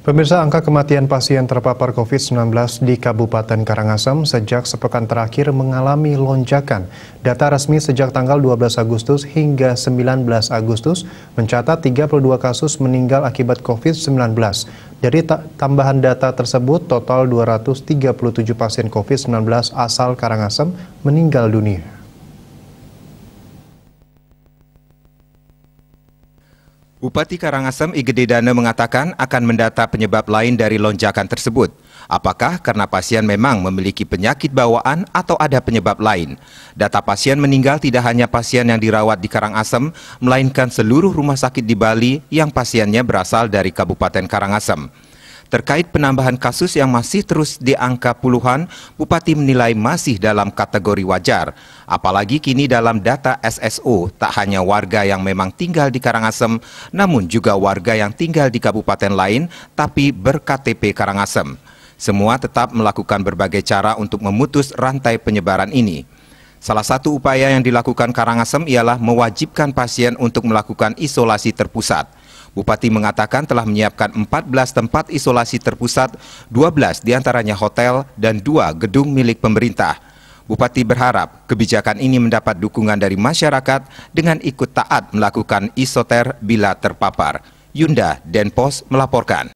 Pemirsa angka kematian pasien terpapar COVID-19 di Kabupaten Karangasem sejak sepekan terakhir mengalami lonjakan. Data resmi sejak tanggal 12 Agustus hingga 19 Agustus mencatat 32 kasus meninggal akibat COVID-19. Dari tambahan data tersebut, total 237 pasien COVID-19 asal Karangasem meninggal dunia. Bupati Karangasem Igede Dana mengatakan akan mendata penyebab lain dari lonjakan tersebut. Apakah karena pasien memang memiliki penyakit bawaan atau ada penyebab lain? Data pasien meninggal tidak hanya pasien yang dirawat di Karangasem, melainkan seluruh rumah sakit di Bali yang pasiennya berasal dari Kabupaten Karangasem. Terkait penambahan kasus yang masih terus di angka puluhan, Bupati menilai masih dalam kategori wajar. Apalagi kini dalam data SSO, tak hanya warga yang memang tinggal di Karangasem, namun juga warga yang tinggal di kabupaten lain tapi ber-KTP Karangasem. Semua tetap melakukan berbagai cara untuk memutus rantai penyebaran ini. Salah satu upaya yang dilakukan Karangasem ialah mewajibkan pasien untuk melakukan isolasi terpusat. Bupati mengatakan telah menyiapkan 14 tempat isolasi terpusat, 12 diantaranya hotel dan dua gedung milik pemerintah. Bupati berharap kebijakan ini mendapat dukungan dari masyarakat dengan ikut taat melakukan isoter bila terpapar. Yunda Denpos melaporkan.